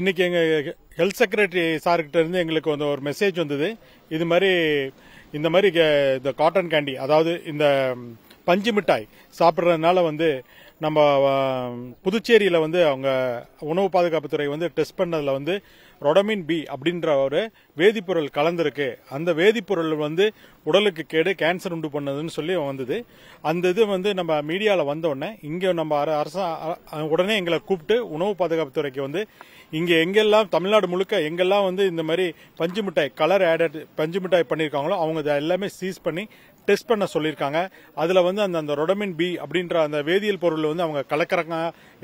இன்னைக்கு எங்கள் health secretary சார்கிட்ட இருந்து எங்களுக்கு வந்து ஒரு மெசேஜ் வந்தது இது மாதிரி இந்த மாதிரி இந்த காட்டன் கேண்டி அதாவது இந்த பஞ்சு மிட்டாய் சாப்பிட்றதுனால வந்து நம்ம புதுச்சேரியில் வந்து அவங்க உணவு பாதுகாப்புத்துறை வந்து டெஸ்ட் பண்ணதில் வந்து ரொடமின் பி அப்படின்ற ஒரு வேதிப்பொருள் கலந்துருக்கு அந்த வேதிப்பொருள் வந்து உடலுக்கு கேடு கேன்சர் உண்டு பண்ணதுன்னு சொல்லி வந்தது அந்த இது வந்து நம்ம மீடியாவில் வந்தோடனே இங்கே நம்ம அரசாங்க உடனே எங்களை கூப்பிட்டு உணவு பாதுகாப்புத்துறைக்கு வந்து இங்கே எங்கெல்லாம் தமிழ்நாடு முழுக்க எங்கெல்லாம் வந்து இந்த மாதிரி பஞ்சு மிட்டாய் கலர் ஆடட் பஞ்சு மிட்டாய் பண்ணியிருக்காங்களோ அவங்க எல்லாமே சீஸ் பண்ணி டெஸ்ட் பண்ண சொல்லியிருக்காங்க அதில் வந்து அந்த அந்த ரொடமின் பி அப்படின்ற அந்த வேதியியல் பொருள் வந்து அவங்க கலக்கிறாங்க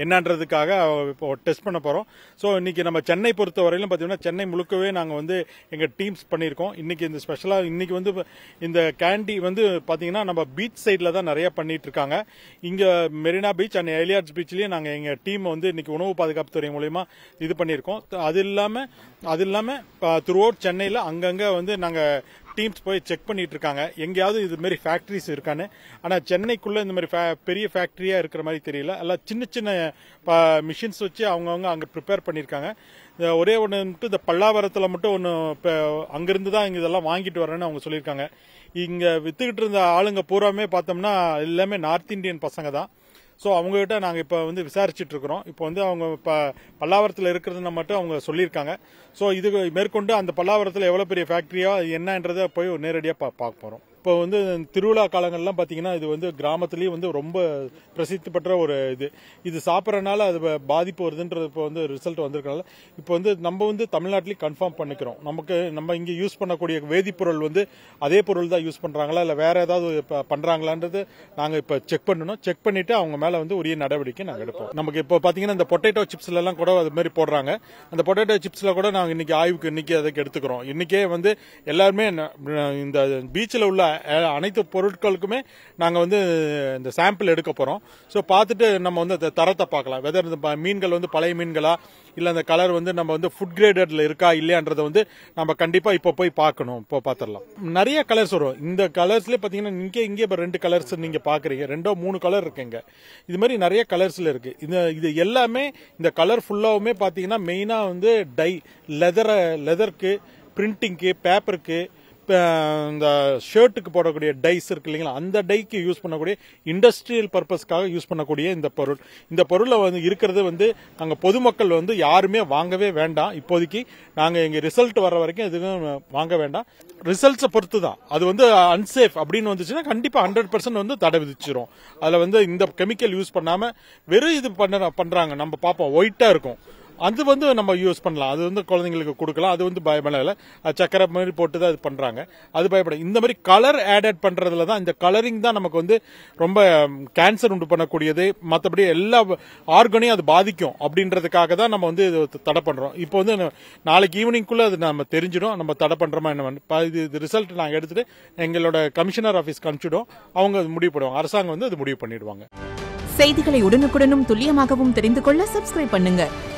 என்னன்றதுக்காக இப்போ டெஸ்ட் பண்ண போகிறோம் ஸோ இன்னைக்கு நம்ம சென்னை பொறுத்த வரையிலும் பார்த்தீங்கன்னா சென்னை முழுக்கவே நாங்கள் வந்து எங்கள் டீம்ஸ் பண்ணியிருக்கோம் இன்னைக்கு இந்த ஸ்பெஷலாக இன்னைக்கு வந்து இந்த கேண்டி வந்து பார்த்தீங்கன்னா நம்ம பீச் சைடில் தான் நிறையா பண்ணிட்டு இருக்காங்க இங்கே மெரினா பீச் அண்ட் ஏலியார்ட்ஸ் பீச்லேயும் நாங்கள் எங்கள் டீம் வந்து இன்னைக்கு உணவு பாதுகாப்பு துறை மூலயமா இது பண்ணியிருக்கோம் அது இல்லாமல் அது இல்லாமல் த்ரூ அவுட் சென்னையில் அங்கங்கே வந்து நாங்கள் டீம்ஸ் போய் செக் பண்ணிட்டு இருக்காங்க எங்கேயாவது இது மாதிரி ஃபேக்ட்ரிஸ் இருக்கான்னு ஆனால் சென்னைக்குள்ள இந்த மாதிரி பெரிய ஃபேக்ட்ரியா இருக்கிற மாதிரி தெரியல எல்லாம் சின்ன சின்ன மிஷின்ஸ் வச்சு அவங்கவுங்க அங்கே ப்ரிப்பேர் பண்ணியிருக்காங்க ஒரே ஒன்று மட்டும் இந்த பல்லாவரத்தில் மட்டும் ஒன்று இப்போ அங்கிருந்து தான் இங்கே இதெல்லாம் வாங்கிட்டு வரேன்னு அவங்க சொல்லியிருக்காங்க இங்கே வித்துக்கிட்டு இருந்த ஆளுங்க பூராமே பார்த்தோம்னா எல்லாமே நார்த் இந்தியன் பசங்க தான் ஸோ அவங்ககிட்ட நாங்கள் இப்போ வந்து விசாரிச்சுட்டு இருக்கிறோம் இப்போ வந்து அவங்க இப்போ பல்லாவரத்தில் இருக்கிறதுன்னு மட்டும் அவங்க சொல்லியிருக்காங்க ஸோ இது மேற்கொண்டு அந்த பல்லாவரத்தில் எவ்வளோ பெரிய ஃபேக்ட்ரியா என்னன்றதை போய் நேரடியாக பா பார்க்க போகிறோம் இப்போ வந்து திருவிழா காலங்கள்லாம் பார்த்தீங்கன்னா இது வந்து கிராமத்துலேயே வந்து ரொம்ப பிரசித்தி பெற்ற ஒரு இது இது சாப்பிட்றனால அது பாதிப்பு வருதுன்றது இப்போ வந்து ரிசல்ட் வந்திருக்கனால இப்போ வந்து நம்ம வந்து தமிழ்நாட்டிலேயே கன்ஃபார்ம் பண்ணிக்கிறோம் நமக்கு நம்ம இங்கே யூஸ் பண்ணக்கூடிய வேதிப்பொருள் வந்து அதே பொருள் தான் யூஸ் பண்ணுறாங்களா இல்லை வேறு ஏதாவது பண்ணுறாங்களான்றது நாங்கள் இப்போ செக் பண்ணணும் செக் பண்ணிவிட்டு அவங்க மேலே வந்து உரிய நடவடிக்கை நாங்கள் எடுப்போம் நமக்கு இப்போ பார்த்தீங்கன்னா இந்த பொட்டேட்டோ சிப்ஸ்லலாம் கூட அது மாதிரி போடுறாங்க அந்த பொட்டேட்டோ சிப்ஸில் கூட நாங்கள் இன்றைக்கி ஆய்வுக்கு இன்றைக்கி அதுக்கு எடுத்துக்கிறோம் இன்றைக்கே வந்து எல்லாருமே இந்த பீச்சில் உள்ள அனைத்து பொருட்களுக்குமே நாங்கள் வந்து இந்த சாம்பிள் எடுக்க போகிறோம் ஸோ பார்த்துட்டு நம்ம வந்து தரத்தை பார்க்கலாம் வெதர் இந்த மீன்கள் வந்து பழைய மீன்களா இல்லை அந்த கலர் வந்து நம்ம வந்து ஃபுட் கிரேடட்ல இருக்கா இல்லையான்றதை வந்து நம்ம கண்டிப்பாக இப்போ போய் பார்க்கணும் இப்போ பார்த்துடலாம் நிறைய கலர்ஸ் வரும் இந்த கலர்ஸ்லேயே பார்த்தீங்கன்னா இங்கே இங்கே இப்போ ரெண்டு கலர்ஸ் நீங்கள் பார்க்குறீங்க ரெண்டோ மூணு கலர் இருக்குங்க இது மாதிரி நிறைய கலர்ஸில் இருக்குது இது இது எல்லாமே இந்த கலர் ஃபுல்லாகவுமே பார்த்தீங்கன்னா மெயினாக வந்து டை லெதரை லெதருக்கு பிரிண்டிங்க்கு பேப்பருக்கு இந்த ஷர்ட்டுக்கு போடக்கூடிய டைஸ் இருக்கு இல்லைங்களா அந்த டைக்கு யூஸ் பண்ணக்கூடிய இண்டஸ்ட்ரியல் பர்பஸ்க்காக யூஸ் பண்ணக்கூடிய இந்த பொருள் இந்த பொருளை வந்து இருக்கிறது வந்து நாங்கள் பொதுமக்கள் வந்து யாருமே வாங்கவே வேண்டாம் இப்போதைக்கு நாங்கள் எங்கள் ரிசல்ட் வர வரைக்கும் எதுவும் வாங்க வேண்டாம் ரிசல்ட்ஸை பொறுத்து தான் அது வந்து அன்சேஃப் அப்படின்னு வந்துச்சுன்னா கண்டிப்பாக ஹண்ட்ரட் பர்சன்ட் வந்து தடை விதிச்சிரும் அதில் வந்து இந்த கெமிக்கல் யூஸ் பண்ணாமல் வெறும் இது பண்ண பண்ணுறாங்க நம்ம பார்ப்போம் ஒயிட்டாக இருக்கும் அது வந்து நம்ம யூஸ் பண்ணலாம் அது வந்து குழந்தைங்களுக்கு கொடுக்கலாம் அது வந்து அது சக்கரை மாதிரி போட்டு தான் இது பண்ணுறாங்க அது பயப்படும் இந்த மாதிரி கலர் ஆடட் பண்ணுறதுல தான் இந்த கலரிங் தான் நமக்கு வந்து ரொம்ப கேன்சர் உண்டு பண்ணக்கூடியது மற்றபடி எல்லா ஆர்கனையும் அது பாதிக்கும் அப்படின்றதுக்காக தான் நம்ம வந்து இது தடை பண்ணுறோம் இப்போ வந்து நாளைக்கு ஈவினிங்குள்ளே அது நம்ம தெரிஞ்சிடும் நம்ம தடை பண்ணுறோமா என்ன இது ரிசல்ட் நாங்கள் எடுத்துகிட்டு எங்களோட கமிஷனர் ஆஃபீஸ் கமிச்சிடும் அவங்க முடிவு பண்ணுவாங்க அரசாங்கம் வந்து அது முடிவு பண்ணிடுவாங்க செய்திகளை உடனுக்குடனும் துல்லியமாகவும் தெரிந்து கொள்ள சப்ஸ்கிரைப் பண்ணுங்க